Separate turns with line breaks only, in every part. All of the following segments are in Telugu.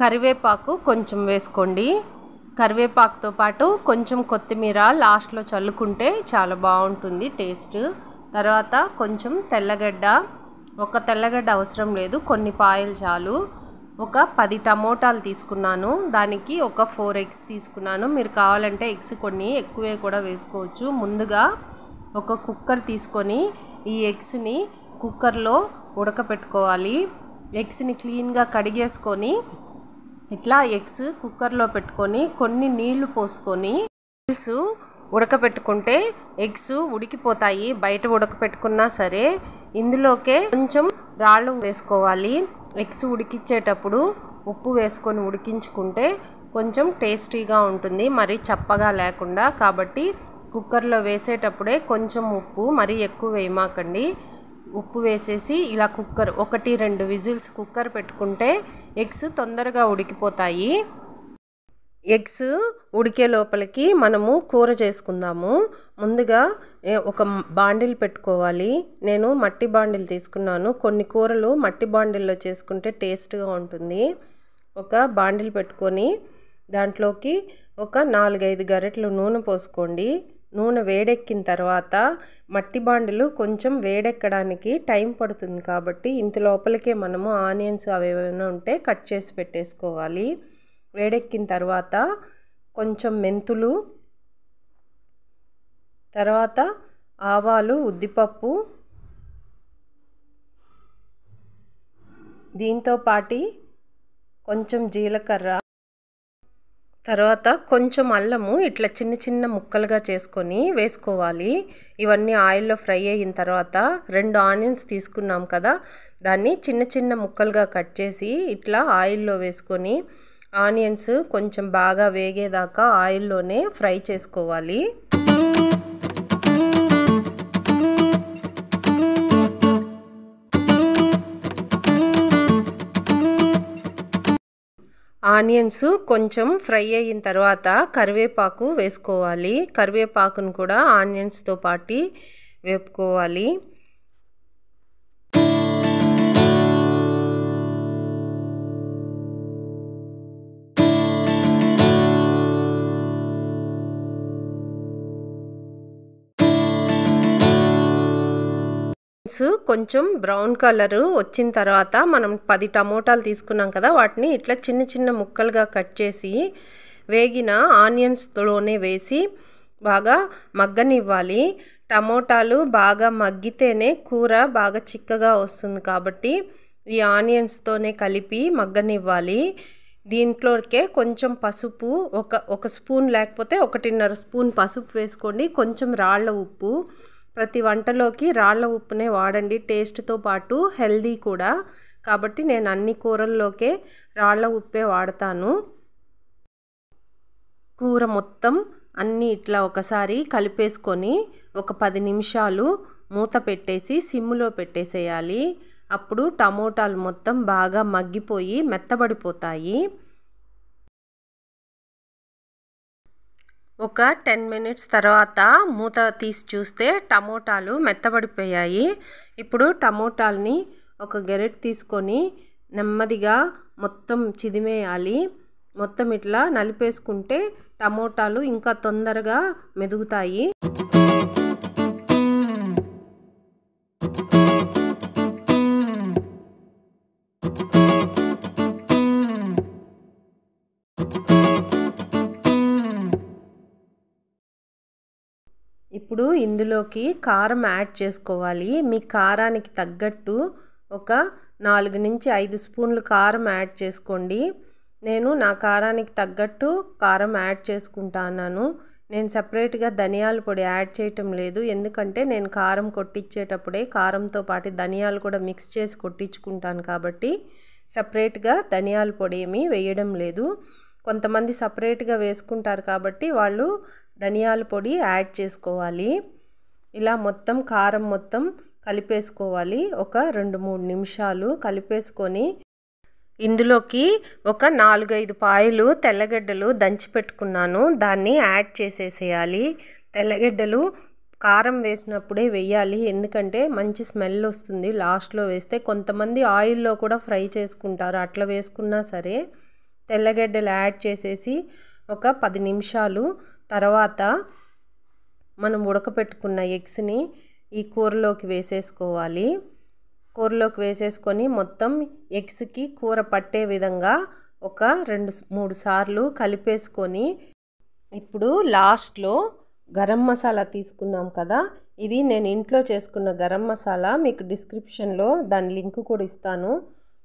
కరివేపాకు కొంచెం వేసుకోండి కరివేపాకుతో పాటు కొంచెం కొత్తిమీర లాస్ట్లో చల్లుకుంటే చాలా బాగుంటుంది టేస్ట్ తర్వాత కొంచెం తెల్లగడ్డ ఒక తెల్లగడ్డ అవసరం లేదు కొన్ని పాయలు చాలు ఒక పది టమోటాలు తీసుకున్నాను దానికి ఒక ఫోర్ ఎగ్స్ తీసుకున్నాను మీరు కావాలంటే ఎగ్స్ కొన్ని ఎక్కువే కూడా వేసుకోవచ్చు ముందుగా ఒక కుక్కర్ తీసుకొని ఈ ఎగ్స్ని కుక్కర్లో ఉడకపెట్టుకోవాలి ఎగ్స్ని క్లీన్గా కడిగేసుకొని ఇట్లా ఎగ్స్ కుక్కర్లో పెట్టుకొని కొన్ని నీళ్లు పోసుకొని ఎగ్స్ ఉడకపెట్టుకుంటే ఎగ్స్ ఉడికిపోతాయి బయట ఉడకపెట్టుకున్నా సరే ఇందులోకే కొంచెం రాళ్ళు వేసుకోవాలి ఎగ్స్ ఉడికించేటప్పుడు ఉప్పు వేసుకొని ఉడికించుకుంటే కొంచెం టేస్టీగా ఉంటుంది మరి చప్పగా లేకుండా కాబట్టి కుక్కర్లో వేసేటప్పుడే కొంచెం ఉప్పు మరీ ఎక్కువ వేయమాకండి ఉప్పు వేసేసి ఇలా కుక్కర్ ఒకటి రెండు విజిల్స్ కుక్కర్ పెట్టుకుంటే ఎగ్స్ తొందరగా ఉడికిపోతాయి ఎగ్స్ ఉడికే లోపలికి మనము కూర చేసుకుందాము ముందుగా ఒక బాండిల్ పెట్టుకోవాలి నేను మట్టి బాండిల్ తీసుకున్నాను కొన్ని కూరలు మట్టి బాండిల్లో చేసుకుంటే టేస్ట్గా ఉంటుంది ఒక బాండిల్ పెట్టుకొని దాంట్లోకి ఒక నాలుగైదు గరెట్లు నూనె పోసుకోండి నూనె వేడెక్కిన తర్వాత మట్టి బాండలు కొంచెం వేడెక్కడానికి టైం పడుతుంది కాబట్టి ఇంత లోపలికే మనము ఆనియన్స్ అవి ఏమైనా ఉంటే కట్ చేసి పెట్టేసుకోవాలి వేడెక్కిన తర్వాత కొంచెం మెంతులు తర్వాత ఆవాలు ఉద్దిపప్పు దీంతో పాటి కొంచెం జీలకర్ర తర్వాత కొంచెం అల్లము ఇట్లా చిన్న చిన్న ముక్కలుగా చేసుకొని వేసుకోవాలి ఇవన్నీ ఆయిల్లో ఫ్రై అయిన తర్వాత రెండు ఆనియన్స్ తీసుకున్నాం కదా దాన్ని చిన్న చిన్న ముక్కలుగా కట్ చేసి ఇట్లా ఆయిల్లో వేసుకొని ఆనియన్స్ కొంచెం బాగా వేగేదాకా ఆయిల్లోనే ఫ్రై చేసుకోవాలి ఆనియన్స్ కొంచెం ఫ్రై అయిన తర్వాత కరివేపాకు వేసుకోవాలి కరివేపాకును కూడా ఆనియన్స్తో పాటు వేపుకోవాలి కొంచెం బ్రౌన్ కలరు వచ్చిన తర్వాత మనం పది టమోటాలు తీసుకున్నాం కదా వాటిని ఇట్లా చిన్న చిన్న ముక్కలుగా కట్ చేసి వేగిన ఆనియన్స్లోనే వేసి బాగా మగ్గనివ్వాలి టమోటాలు బాగా మగ్గితేనే కూర బాగా చిక్కగా వస్తుంది కాబట్టి ఈ ఆనియన్స్తోనే కలిపి మగ్గనివ్వాలి దీంట్లోకే కొంచెం పసుపు ఒక ఒక స్పూన్ లేకపోతే ఒకటిన్నర స్పూన్ పసుపు వేసుకోండి కొంచెం రాళ్ళ ఉప్పు ప్రతి వంటలోకి రాళ్ల ఉప్పునే వాడండి టేస్ట్తో పాటు హెల్దీ కూడా కాబట్టి నేను అన్ని కూరల్లోకే రాళ్ల ఉప్పే వాడతాను కూర మొత్తం అన్నీ ఇట్లా ఒకసారి కలిపేసుకొని ఒక పది నిమిషాలు మూత పెట్టేసి సిమ్లో పెట్టేసేయాలి అప్పుడు టమోటాలు మొత్తం బాగా మగ్గిపోయి మెత్తబడిపోతాయి ఒక టెన్ మినిట్స్ తర్వాత మూత తీసి చూస్తే టమోటాలు మెత్తబడిపోయాయి ఇప్పుడు టమోటాలని ఒక గెరెట్ తీసుకొని నెమ్మదిగా మొత్తం చిదిమేయాలి మొత్తం ఇట్లా నలిపేసుకుంటే టమోటాలు ఇంకా తొందరగా మెదుగుతాయి ఇప్పుడు ఇందులోకి కారం యాడ్ చేసుకోవాలి మీ కారానికి తగ్గట్టు ఒక నాలుగు నుంచి ఐదు స్పూన్లు కారం యాడ్ చేసుకోండి నేను నా కారానికి తగ్గట్టు కారం యాడ్ చేసుకుంటాను నేను సపరేట్గా ధనియాల పొడి యాడ్ చేయటం లేదు ఎందుకంటే నేను కారం కొట్టించేటప్పుడే కారంతో పాటు ధనియాలు కూడా మిక్స్ చేసి కొట్టించుకుంటాను కాబట్టి సపరేట్గా ధనియాల పొడి ఏమీ వేయడం లేదు కొంతమంది సపరేట్గా వేసుకుంటారు కాబట్టి వాళ్ళు ధనియాల పొడి యాడ్ చేసుకోవాలి ఇలా మొత్తం కారం మొత్తం కలిపేసుకోవాలి ఒక రెండు మూడు నిమిషాలు కలిపేసుకొని ఇందులోకి ఒక నాలుగైదు పాయలు తెల్లగడ్డలు దంచి పెట్టుకున్నాను దాన్ని యాడ్ చేసేసేయాలి తెల్లగడ్డలు కారం వేసినప్పుడే వేయాలి ఎందుకంటే మంచి స్మెల్ వస్తుంది లాస్ట్లో వేస్తే కొంతమంది ఆయిల్లో కూడా ఫ్రై చేసుకుంటారు అట్లా వేసుకున్నా సరే తెల్లగడ్డలు యాడ్ చేసేసి ఒక పది నిమిషాలు తర్వాత మనం ఉడకపెట్టుకున్న ఎగ్స్ని ఈ కూరలోకి వేసేసుకోవాలి కూరలోకి వేసేసుకొని మొత్తం ఎగ్స్కి కూర పట్టే విధంగా ఒక రెండు మూడు సార్లు కలిపేసుకొని ఇప్పుడు లాస్ట్లో గరం మసాలా తీసుకున్నాం కదా ఇది నేను ఇంట్లో చేసుకున్న గరం మసాలా మీకు డిస్క్రిప్షన్లో దాని లింక్ కూడా ఇస్తాను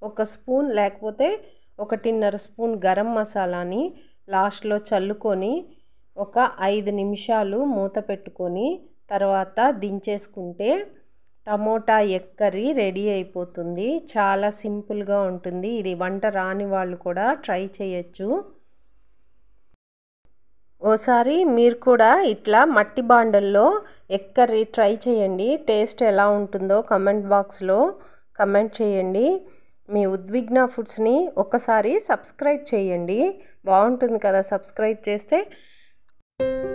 ఒక స్పూన్ లేకపోతే ఒకటిన్నర స్పూన్ గరం మసాలాని లాస్ట్లో చల్లుకొని ఒక ఐదు నిమిషాలు మూత పెట్టుకొని తర్వాత దించేసుకుంటే టమోటా ఎగ్ కర్రీ రెడీ అయిపోతుంది చాలా సింపుల్గా ఉంటుంది ఇది వంట రాని వాళ్ళు కూడా ట్రై చేయొచ్చు ఓసారి మీరు కూడా ఇట్లా మట్టి బాండల్లో ఎగ్ కర్రీ ట్రై చేయండి టేస్ట్ ఎలా ఉంటుందో కమెంట్ బాక్స్లో కమెంట్ చేయండి మీ ఉద్విగ్న ఫుడ్స్ని ఒకసారి సబ్స్క్రైబ్ చేయండి బాగుంటుంది కదా సబ్స్క్రైబ్ చేస్తే Thank you